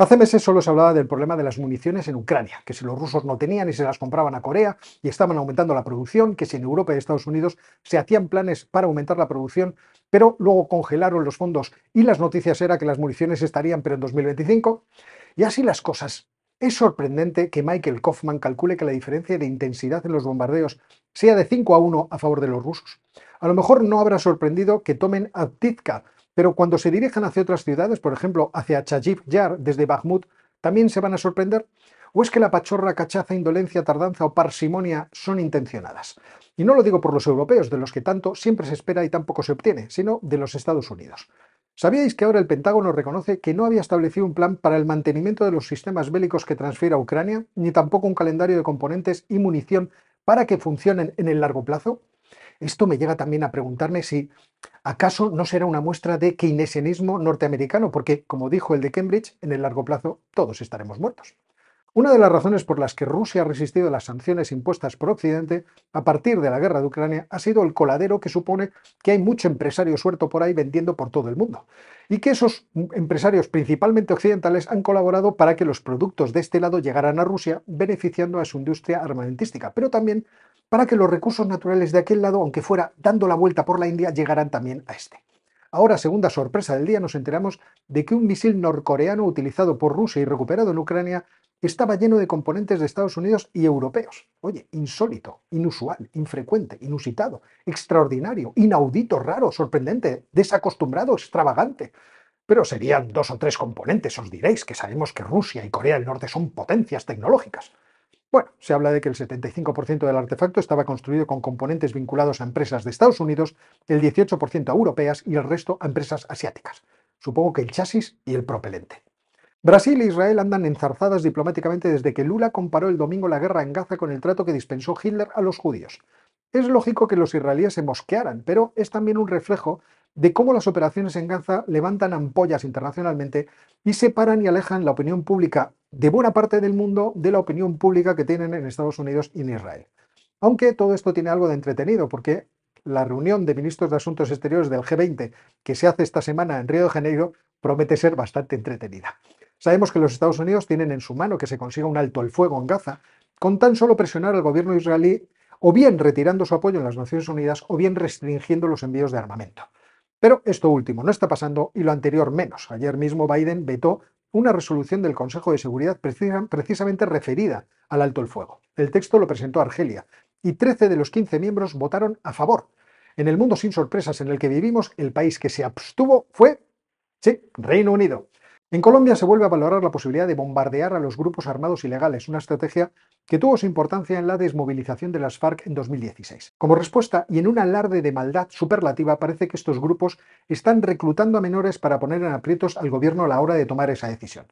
Hace meses solo se hablaba del problema de las municiones en Ucrania, que si los rusos no tenían y se las compraban a Corea y estaban aumentando la producción, que si en Europa y Estados Unidos se hacían planes para aumentar la producción, pero luego congelaron los fondos y las noticias era que las municiones estarían pero en 2025. Y así las cosas. Es sorprendente que Michael Kaufman calcule que la diferencia de intensidad en los bombardeos sea de 5 a 1 a favor de los rusos. A lo mejor no habrá sorprendido que tomen a TITKA, pero cuando se dirijan hacia otras ciudades, por ejemplo, hacia Chajib Yar desde Bakhmut, ¿también se van a sorprender? ¿O es que la pachorra, cachaza, indolencia, tardanza o parsimonia son intencionadas? Y no lo digo por los europeos, de los que tanto siempre se espera y tampoco se obtiene, sino de los Estados Unidos. ¿Sabíais que ahora el Pentágono reconoce que no había establecido un plan para el mantenimiento de los sistemas bélicos que transfiera a Ucrania, ni tampoco un calendario de componentes y munición para que funcionen en el largo plazo? Esto me llega también a preguntarme si acaso no será una muestra de keynesianismo norteamericano, porque, como dijo el de Cambridge, en el largo plazo todos estaremos muertos. Una de las razones por las que Rusia ha resistido las sanciones impuestas por Occidente a partir de la guerra de Ucrania ha sido el coladero que supone que hay mucho empresario suelto por ahí vendiendo por todo el mundo. Y que esos empresarios, principalmente occidentales, han colaborado para que los productos de este lado llegaran a Rusia, beneficiando a su industria armamentística, pero también para que los recursos naturales de aquel lado, aunque fuera dando la vuelta por la India, llegaran también a este. Ahora, segunda sorpresa del día, nos enteramos de que un misil norcoreano utilizado por Rusia y recuperado en Ucrania estaba lleno de componentes de Estados Unidos y europeos. Oye, insólito, inusual, infrecuente, inusitado, extraordinario, inaudito, raro, sorprendente, desacostumbrado, extravagante. Pero serían dos o tres componentes, os diréis, que sabemos que Rusia y Corea del Norte son potencias tecnológicas. Bueno, se habla de que el 75% del artefacto estaba construido con componentes vinculados a empresas de Estados Unidos, el 18% a europeas y el resto a empresas asiáticas. Supongo que el chasis y el propelente. Brasil e Israel andan enzarzadas diplomáticamente desde que Lula comparó el domingo la guerra en Gaza con el trato que dispensó Hitler a los judíos. Es lógico que los israelíes se mosquearan, pero es también un reflejo de cómo las operaciones en Gaza levantan ampollas internacionalmente y separan y alejan la opinión pública de buena parte del mundo de la opinión pública que tienen en Estados Unidos y en Israel. Aunque todo esto tiene algo de entretenido, porque la reunión de ministros de Asuntos Exteriores del G20 que se hace esta semana en Río de Janeiro promete ser bastante entretenida. Sabemos que los Estados Unidos tienen en su mano que se consiga un alto el fuego en Gaza con tan solo presionar al gobierno israelí o bien retirando su apoyo en las Naciones Unidas o bien restringiendo los envíos de armamento. Pero esto último no está pasando y lo anterior menos. Ayer mismo Biden vetó una resolución del Consejo de Seguridad precisamente referida al alto el fuego. El texto lo presentó Argelia y 13 de los 15 miembros votaron a favor. En el mundo sin sorpresas en el que vivimos, el país que se abstuvo fue, sí, Reino Unido. En Colombia se vuelve a valorar la posibilidad de bombardear a los grupos armados ilegales, una estrategia que tuvo su importancia en la desmovilización de las FARC en 2016. Como respuesta, y en un alarde de maldad superlativa, parece que estos grupos están reclutando a menores para poner en aprietos al gobierno a la hora de tomar esa decisión.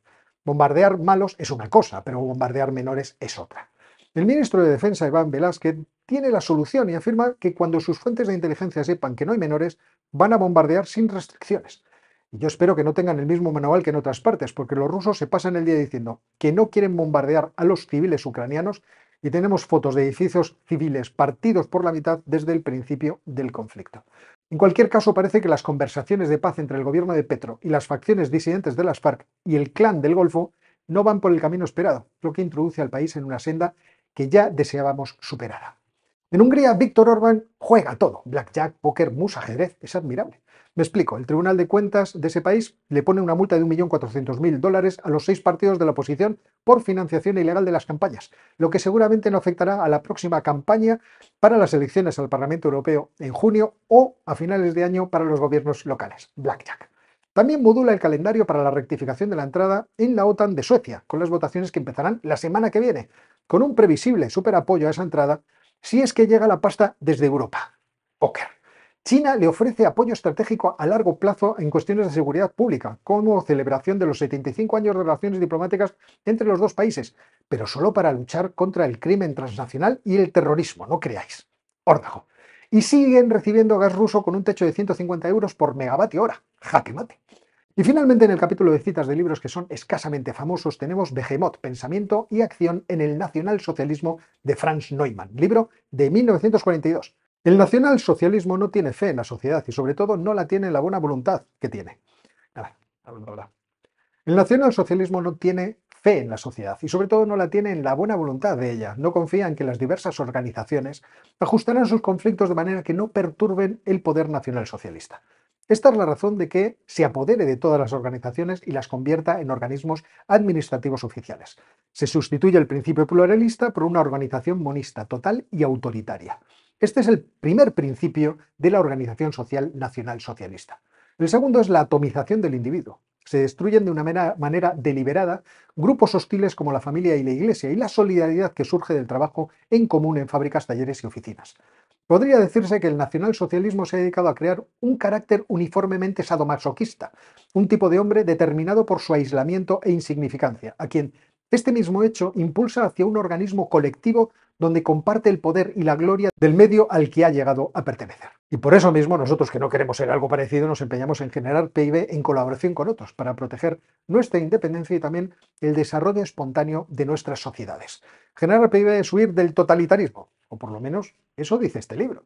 Bombardear malos es una cosa, pero bombardear menores es otra. El ministro de Defensa, Iván Velázquez, tiene la solución y afirma que cuando sus fuentes de inteligencia sepan que no hay menores, van a bombardear sin restricciones. Y yo espero que no tengan el mismo manual que en otras partes, porque los rusos se pasan el día diciendo que no quieren bombardear a los civiles ucranianos y tenemos fotos de edificios civiles partidos por la mitad desde el principio del conflicto. En cualquier caso, parece que las conversaciones de paz entre el gobierno de Petro y las facciones disidentes de las FARC y el clan del Golfo no van por el camino esperado, lo que introduce al país en una senda que ya deseábamos superada. En Hungría, Víctor Orbán juega todo. Blackjack, póker, musa, ajedrez. Es admirable. Me explico. El Tribunal de Cuentas de ese país le pone una multa de 1.400.000 dólares a los seis partidos de la oposición por financiación ilegal de las campañas, lo que seguramente no afectará a la próxima campaña para las elecciones al Parlamento Europeo en junio o a finales de año para los gobiernos locales. Blackjack. También modula el calendario para la rectificación de la entrada en la OTAN de Suecia, con las votaciones que empezarán la semana que viene, con un previsible superapoyo a esa entrada si es que llega la pasta desde Europa. Poker. China le ofrece apoyo estratégico a largo plazo en cuestiones de seguridad pública, como celebración de los 75 años de relaciones diplomáticas entre los dos países, pero solo para luchar contra el crimen transnacional y el terrorismo, no creáis. Órdago. Y siguen recibiendo gas ruso con un techo de 150 euros por megavatio hora. Jaque mate. Y finalmente, en el capítulo de citas de libros que son escasamente famosos, tenemos Behemoth, Pensamiento y Acción en el Nacionalsocialismo de Franz Neumann, libro de 1942. El nacionalsocialismo no tiene fe en la sociedad y sobre todo no la tiene en la buena voluntad que tiene. El nacionalsocialismo no tiene fe en la sociedad y sobre todo no la tiene en la buena voluntad de ella. No confía en que las diversas organizaciones ajustarán sus conflictos de manera que no perturben el poder nacionalsocialista. Esta es la razón de que se apodere de todas las organizaciones y las convierta en organismos administrativos oficiales. Se sustituye el principio pluralista por una organización monista total y autoritaria. Este es el primer principio de la organización social nacional socialista. El segundo es la atomización del individuo. Se destruyen de una manera deliberada grupos hostiles como la familia y la iglesia y la solidaridad que surge del trabajo en común en fábricas, talleres y oficinas. Podría decirse que el nacionalsocialismo se ha dedicado a crear un carácter uniformemente sadomasoquista, un tipo de hombre determinado por su aislamiento e insignificancia, a quien este mismo hecho impulsa hacia un organismo colectivo donde comparte el poder y la gloria del medio al que ha llegado a pertenecer. Y por eso mismo nosotros que no queremos ser algo parecido nos empeñamos en generar PIB en colaboración con otros para proteger nuestra independencia y también el desarrollo espontáneo de nuestras sociedades. Generar PIB es huir del totalitarismo, o por lo menos eso dice este libro.